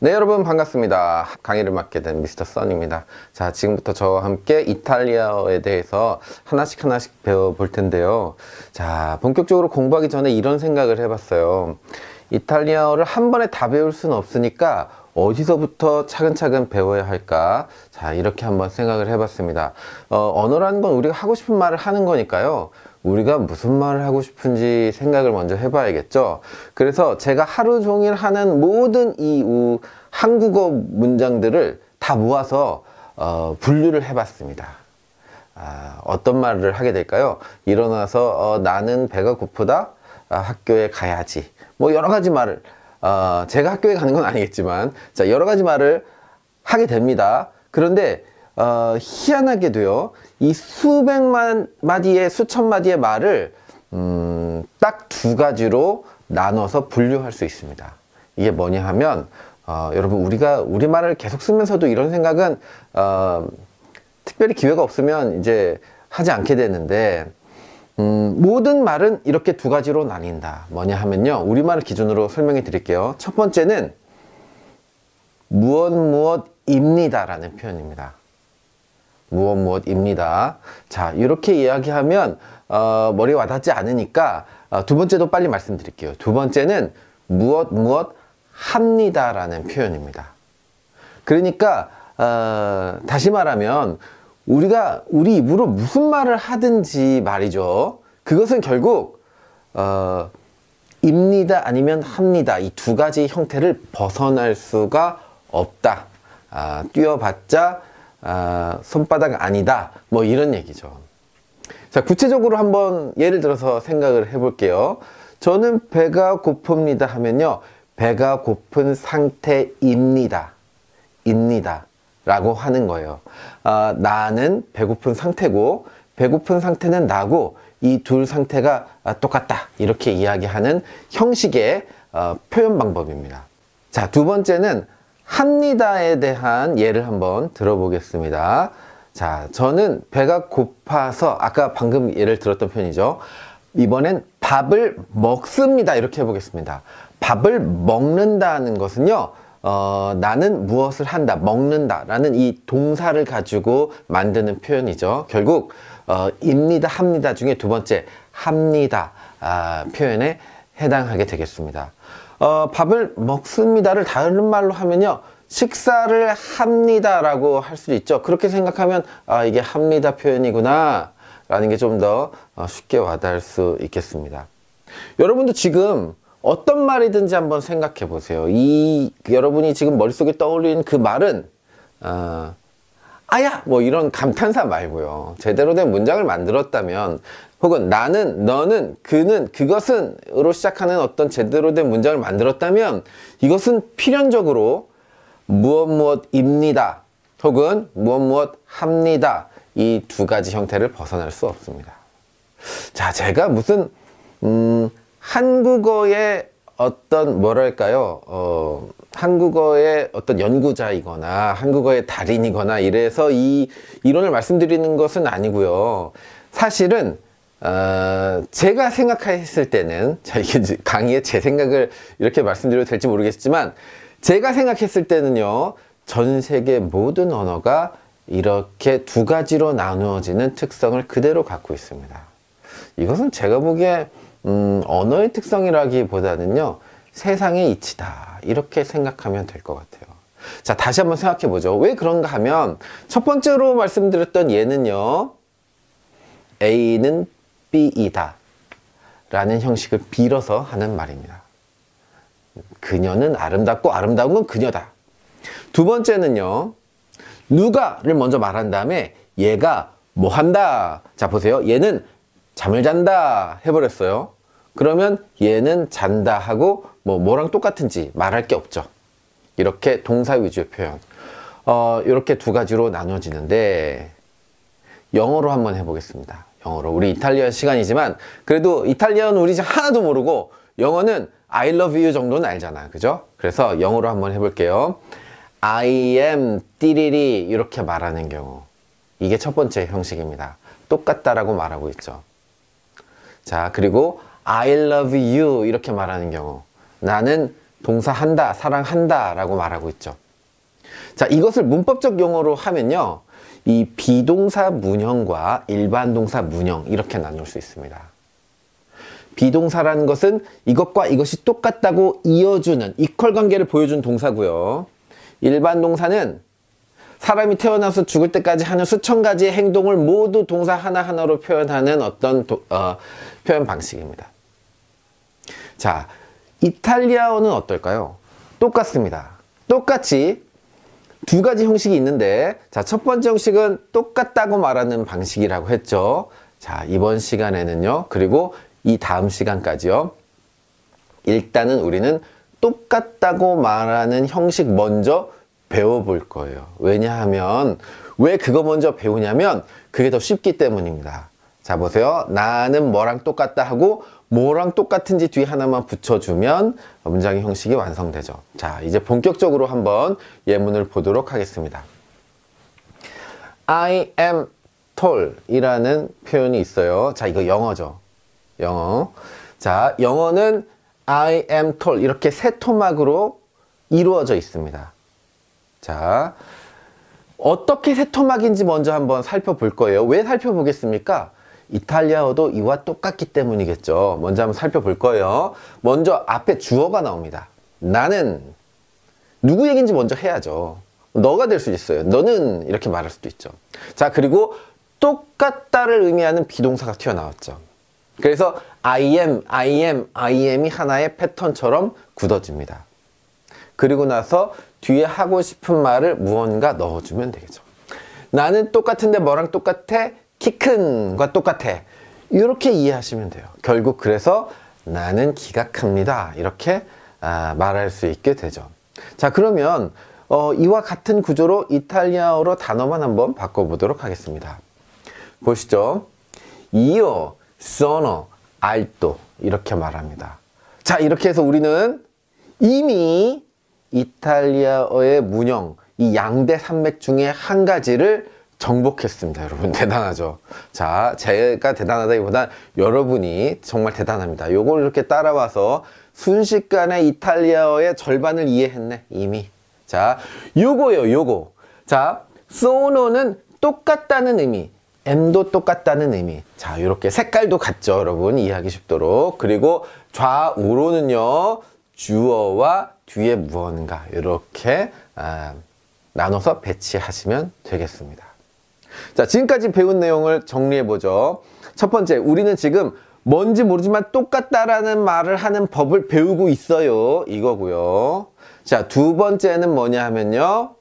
네 여러분 반갑습니다 강의를 맡게 된 미스터 썬입니다자 지금부터 저와 함께 이탈리아어에 대해서 하나씩 하나씩 배워볼 텐데요 자 본격적으로 공부하기 전에 이런 생각을 해봤어요 이탈리아어를 한 번에 다 배울 수는 없으니까 어디서부터 차근차근 배워야 할까? 자, 이렇게 한번 생각을 해봤습니다. 어, 언어라는 건 우리가 하고 싶은 말을 하는 거니까요. 우리가 무슨 말을 하고 싶은지 생각을 먼저 해봐야겠죠. 그래서 제가 하루 종일 하는 모든 이 우, 한국어 문장들을 다 모아서 어, 분류를 해봤습니다. 아, 어떤 말을 하게 될까요? 일어나서 어, 나는 배가 고프다. 아, 학교에 가야지. 뭐 여러 가지 말을 어, 제가 학교에 가는 건 아니겠지만 자 여러 가지 말을 하게 됩니다. 그런데 어, 희한하게도요 이 수백만 마디의 수천 마디의 말을 음, 딱 두 가지로 나눠서 분류할 수 있습니다. 이게 뭐냐 하면 어, 여러분 우리가 우리말을 계속 쓰면서도 이런 생각은 어, 특별히 기회가 없으면 이제 하지 않게 되는데 음, 모든 말은 이렇게 두 가지로 나뉜다. 뭐냐 하면요. 우리말을 기준으로 설명해 드릴게요. 첫 번째는 무엇 무엇입니다 라는 표현입니다. 무엇 무엇입니다. 자, 이렇게 이야기하면 어, 머리 와닿지 않으니까 어, 두 번째도 빨리 말씀드릴게요. 두 번째는 무엇 무엇 합니다라는 표현입니다. 그러니까 어, 다시 말하면 우리가 우리 입으로 무슨 말을 하든지 말이죠. 그것은 결국 어, 입니다 아니면 합니다 이 두 가지 형태를 벗어날 수가 없다. 아, 뛰어봤자 아, 손바닥 아니다. 뭐 이런 얘기죠. 자 구체적으로 한번 예를 들어서 생각을 해볼게요. 저는 배가 고픕니다 하면요. 배가 고픈 상태입니다. 입니다. 라고 하는 거예요. 아, 나는 배고픈 상태고 배고픈 상태는 나고 이 둘 상태가 아, 똑같다 이렇게 이야기하는 형식의 어, 표현 방법입니다. 자, 두 번째는 합니다에 대한 예를 한번 들어보겠습니다. 자, 저는 배가 고파서 아까 방금 예를 들었던 편이죠. 이번엔 밥을 먹습니다. 이렇게 해보겠습니다. 밥을 먹는다는 것은요. 어, 나는 무엇을 한다, 먹는다 라는 이 동사를 가지고 만드는 표현이죠. 결국 어, 입니다, 합니다 중에 두 번째 합니다 아, 표현에 해당하게 되겠습니다. 어, 밥을 먹습니다를 다른 말로 하면요. 식사를 합니다 라고 할 수 있죠. 그렇게 생각하면 아, 이게 합니다 표현이구나 라는 게 좀더 어, 쉽게 와닿을 수 있겠습니다. 여러분도 지금 어떤 말이든지 한번 생각해 보세요. 이 여러분이 지금 머릿속에 떠올리그 말은 어, 아야 뭐 이런 감탄사 말고요. 제대로 된 문장을 만들었다면 혹은 나는 너는 그는 그것은 으로 시작하는 어떤 제대로 된 문장을 만들었다면 이것은 필연적으로 무엇 무엇입니다 혹은 무엇 무엇 합니다 이 두 가지 형태를 벗어날 수 없습니다. 자 제가 무슨 음, 한국어의 어떤 뭐랄까요 어, 한국어의 어떤 연구자이거나 한국어의 달인이거나 이래서 이 이론을 말씀드리는 것은 아니고요 사실은 어, 제가 생각했을 때는 자 이게 강의에 제 생각을 이렇게 말씀드려도 될지 모르겠지만 제가 생각했을 때는요 전 세계 모든 언어가 이렇게 두 가지로 나누어지는 특성을 그대로 갖고 있습니다 이것은 제가 보기에 음, 언어의 특성이라기보다는요 세상의 이치다 이렇게 생각하면 될 것 같아요 자 다시 한번 생각해 보죠 왜 그런가 하면 첫 번째로 말씀드렸던 예는요 A는 B이다 라는 형식을 빌어서 하는 말입니다 그녀는 아름답고 아름다운 건 그녀다 두 번째는요 누가를 먼저 말한 다음에 얘가 뭐 한다 자 보세요 얘는 잠을 잔다 해버렸어요. 그러면 얘는 잔다 하고 뭐 뭐랑 똑같은지 말할 게 없죠. 이렇게 동사 위주의 표현. 어, 이렇게 두 가지로 나눠지는데 영어로 한번 해보겠습니다. 영어로. 우리 이탈리아 시간이지만 그래도 이탈리아는 우리 하나도 모르고 영어는 I love you 정도는 알잖아. 그죠? 그래서 영어로 한번 해볼게요. I am 띠리리 이렇게 말하는 경우. 이게 첫 번째 형식입니다. 똑같다라고 말하고 있죠. 자 그리고 I love you 이렇게 말하는 경우 나는 동사한다 사랑한다 라고 말하고 있죠 자 이것을 문법적 용어로 하면요 이 비동사 문형과 일반 동사 문형 이렇게 나눌 수 있습니다 비동사라는 것은 이것과 이것이 똑같다고 이어주는 이퀄 관계를 보여준 동사고요 일반 동사는 사람이 태어나서 죽을 때까지 하는 수천 가지의 행동을 모두 동사 하나하나로 표현하는 어떤 도, 어, 표현 방식입니다. 자, 이탈리아어는 어떨까요? 똑같습니다. 똑같이 두 가지 형식이 있는데 자, 첫 번째 형식은 똑같다고 말하는 방식이라고 했죠. 자, 이번 시간에는요. 그리고 이 다음 시간까지요. 일단은 우리는 똑같다고 말하는 형식 먼저 배워볼 거예요. 왜냐하면 왜 그거 먼저 배우냐면 그게 더 쉽기 때문입니다. 자 보세요. 나는 뭐랑 똑같다 하고 뭐랑 똑같은지 뒤에 하나만 붙여주면 문장의 형식이 완성되죠. 자 이제 본격적으로 한번 예문을 보도록 하겠습니다. I am tall 이라는 표현이 있어요. 자 이거 영어죠. 영어. 자 영어는 I am tall 이렇게 세 토막으로 이루어져 있습니다. 자, 어떻게 세토막인지 먼저 한번 살펴볼 거예요. 왜 살펴보겠습니까? 이탈리아어도 이와 똑같기 때문이겠죠. 먼저 한번 살펴볼 거예요. 먼저 앞에 주어가 나옵니다. 나는 누구 얘기인지 먼저 해야죠. 너가 될 수 있어요. 너는 이렇게 말할 수도 있죠. 자, 그리고 똑같다를 의미하는 비동사가 튀어나왔죠. 그래서 I am, I am, I am이 하나의 패턴처럼 굳어집니다. 그리고 나서 뒤에 하고 싶은 말을 무언가 넣어주면 되겠죠. 나는 똑같은데 뭐랑 똑같아? 키 큰과 똑같아. 이렇게 이해하시면 돼요. 결국 그래서 나는 키가 큽니다. 이렇게 아, 말할 수 있게 되죠. 자 그러면 어, 이와 같은 구조로 이탈리아어로 단어만 한번 바꿔보도록 하겠습니다. 보시죠. 이어, 써너, 알또 이렇게 말합니다. 자 이렇게 해서 우리는 이미 이탈리아의 어문형이 양대 산맥 중에 한 가지를 정복했습니다. 여러분 대단하죠. 자, 제가 대단하다기보단 여러분이 정말 대단합니다. 요걸 이렇게 따라와서 순식간에 이탈리아어의 절반을 이해했네. 이미. 자, 요거요. 요거. 자, 소노는 똑같다는 의미. M도 똑같다는 의미. 자, 이렇게 색깔도 같죠, 여러분. 이해하기 쉽도록. 그리고 좌우로는요, 주어와 뒤에 무언가 이렇게 아, 나눠서 배치하시면 되겠습니다. 자, 지금까지 배운 내용을 정리해보죠. 첫 번째, 우리는 지금 뭔지 모르지만 똑같다라는 말을 하는 법을 배우고 있어요. 이거고요. 자, 두 번째는 뭐냐 하면요.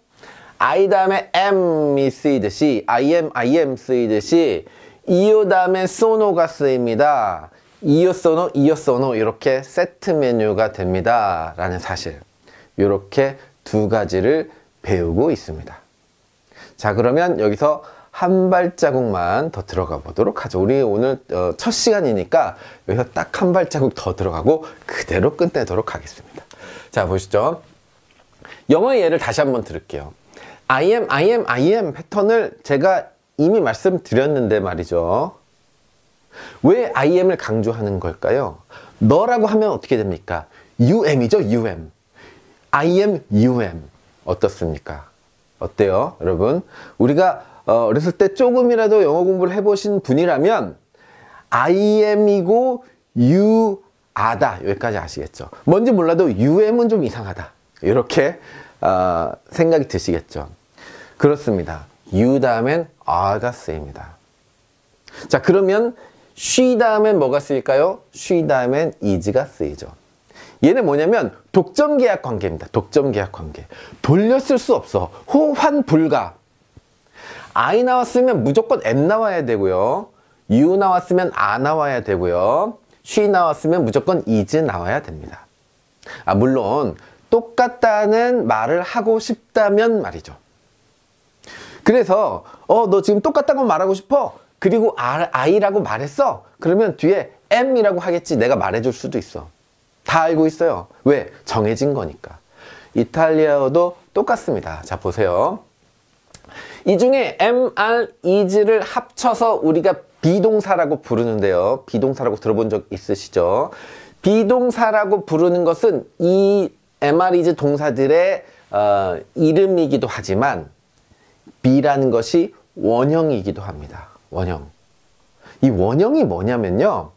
I 다음에 M이 쓰이듯이, I am, I am 쓰이듯이, 이오 다음에 소노가 쓰입니다. 이어서노 이어서노 이렇게 세트 메뉴가 됩니다 라는 사실 이렇게 두 가지를 배우고 있습니다 자 그러면 여기서 한 발자국만 더 들어가 보도록 하죠 우리 오늘 어, 첫 시간이니까 여기서 딱 한 발자국 더 들어가고 그대로 끝내도록 하겠습니다 자 보시죠 영어의 예를 다시 한번 들을게요 I am, I am, I am 패턴을 제가 이미 말씀드렸는데 말이죠 왜 I am을 강조하는 걸까요? 너라고 하면 어떻게 됩니까? UM이죠, UM. I m UM. 어떻습니까? 어때요, 여러분? 우리가 어, 어렸을 때 조금이라도 영어 공부를 해보신 분이라면 I m 이고 u 아다 여기까지 아시겠죠 뭔지 몰라도 UM은 좀 이상하다 이렇게 어, 생각이 드시겠죠 그렇습니다 U 다음엔 아가 쓰입니다 자 그러면 쉬 다음엔 뭐가 쓰일까요? 쉬 다음엔 이즈가 쓰이죠. 얘는 뭐냐면 독점 계약 관계입니다. 독점 계약 관계. 돌려쓸 수 없어. 호환 불가. I 나왔으면 무조건 M 나와야 되고요. U 나왔으면 아 나와야 되고요. 쉬 나왔으면 무조건 이즈 나와야 됩니다. 아 물론 똑같다는 말을 하고 싶다면 말이죠. 그래서 어 너 지금 똑같다고 말하고 싶어? 그리고 I라고 말했어. 그러면 뒤에 M이라고 하겠지. 내가 말해줄 수도 있어. 다 알고 있어요. 왜? 정해진 거니까. 이탈리아어도 똑같습니다. 자, 보세요. 이 중에 M, R, 이즈를 합쳐서 우리가 비동사라고 부르는데요. 비동사라고 들어본 적 있으시죠? 비동사라고 부르는 것은 이 M, R, 이즈 동사들의 어, 이름이기도 하지만 B라는 것이 원형이기도 합니다. 원형. 이 원형이 뭐냐면요.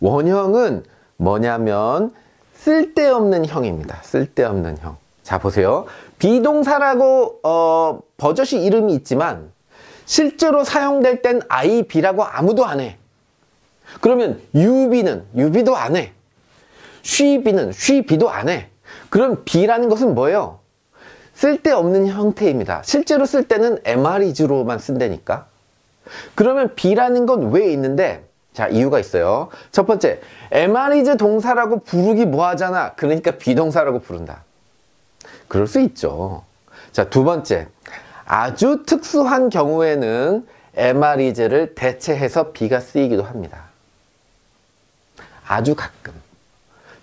원형은 뭐냐면 쓸데없는 형입니다. 쓸데없는 형. 자 보세요. 비동사라고 어, 버젓이 이름이 있지만 실제로 사용될 땐 I, B라고 아무도 안 해. 그러면 UB는 UB도 안 해. s h e 는 s h e 도안 해. 그럼 B라는 것은 뭐예요? 쓸데없는 형태입니다. 실제로 쓸 때는 MR이즈로만 쓴다니까. 그러면 b 라는건 왜 있는데 자 이유가 있어요 첫 번째 m r i 즈 동사라고 부르기 뭐하잖아 그러니까 비동사라고 부른다 그럴 수 있죠 자두 번째 아주 특수한 경우에는 m r i 즈를 대체해서 비가 쓰이기도 합니다 아주 가끔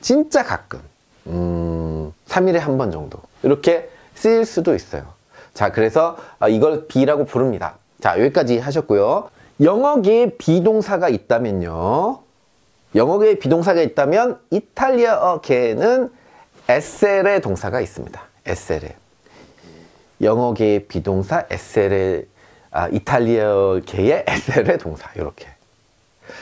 진짜 가끔 음, 3일에 한 번 정도 이렇게 쓰일 수도 있어요 자 그래서 아, 이걸 비라고 부릅니다 자, 여기까지 하셨고요. 영어계에 비동사가 있다면요. 영어계에 비동사가 있다면 이탈리아어계에는 에셀의 동사가 있습니다. 에셀의 영어계의 비동사 에셀의 아, 이탈리아계의 어에셀의 동사 이렇게.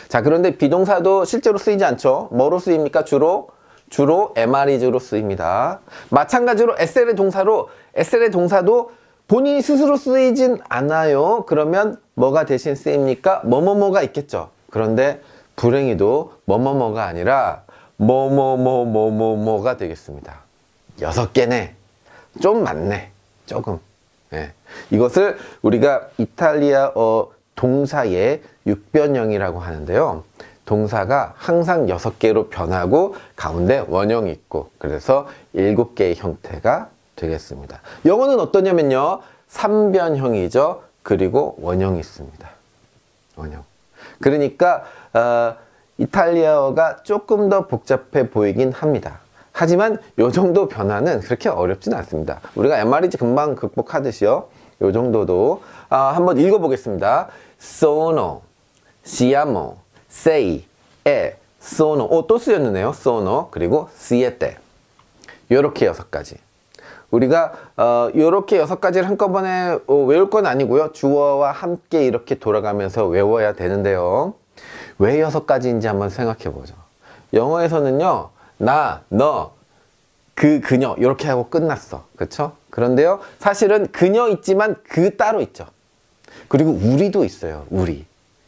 자, 그런데 비동사도 실제로 쓰이지 않죠. 뭐로 쓰입니까? 주로 주로 MR이즈로 쓰입니다. 마찬가지로 SL의 동사로 SL의 동사도 본인이 스스로 쓰이진 않아요. 그러면 뭐가 대신 쓰입니까? 뭐뭐뭐가 있겠죠. 그런데 불행히도 뭐뭐뭐가 아니라 뭐뭐뭐뭐뭐뭐가 되겠습니다. 여섯 개네. 좀 많네. 조금. 네. 이것을 우리가 이탈리아어 동사의 육변형이라고 하는데요. 동사가 항상 여섯 개로 변하고 가운데 원형이 있고 그래서 일곱 개의 형태가 되겠습니다. 영어는 어떠냐면요. 3변형이죠. 그리고 원형이 있습니다. 원형. 그러니까 어, 이탈리아어가 조금 더 복잡해 보이긴 합니다. 하지만 요 정도 변화는 그렇게 어렵진 않습니다. 우리가 m r 이 금방 극복하듯이요. 요 정도도 아, 한번 읽어보겠습니다. sono, siamo, sei, e, sono 오, 또 쓰였네요. sono 그리고 siete 요렇게 여섯 가지 우리가 어, 이렇게 여섯 가지를 한꺼번에 어, 외울 건 아니고요. 주어와 함께 이렇게 돌아가면서 외워야 되는데요. 왜 여섯 가지인지 한번 생각해 보죠. 영어에서는요. 나, 너, 그, 그녀 이렇게 하고 끝났어. 그렇죠? 그런데요. 사실은 그녀 있지만 그 따로 있죠. 그리고 우리도 있어요. 우리.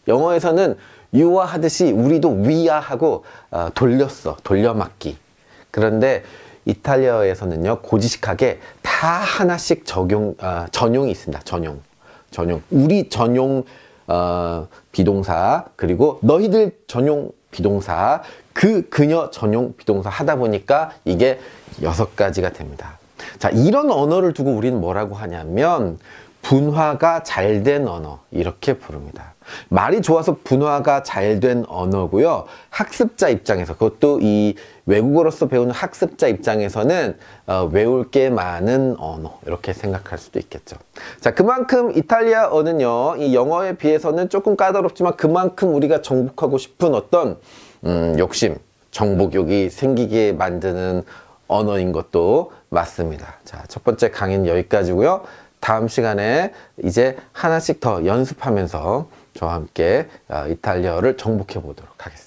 영어에서는 유아 하듯이 우리도 위아 하고 어, 돌렸어. 돌려막기. 그런데 이탈리아에서는요 고지식하게다 하나씩 적용 아, 전용이 있습니다. 전용 전용 우리 전용 어, 비동사 그리고 너희들 전용 비동사 그 그녀 전용 비동사 하다 보니까 이게 여섯 가지가 됩니다. 자 이런 언어를 두고 우리는 뭐라고 하냐면 분화가 잘 된 언어 이렇게 부릅니다. 말이 좋아서 분화가 잘 된 언어고요. 학습자 입장에서 그것도 이 외국어로서 배우는 학습자 입장에서는 어, 외울 게 많은 언어 이렇게 생각할 수도 있겠죠. 자 그만큼 이탈리아어는요. 이 영어에 비해서는 조금 까다롭지만 그만큼 우리가 정복하고 싶은 어떤 음, 욕심, 정복욕이 생기게 만드는 언어인 것도 맞습니다. 자첫 번째 강의는 여기까지고요. 다음 시간에 이제 하나씩 더 연습하면서 저와 함께 아, 이탈리아를 정복해 보도록 하겠습니다.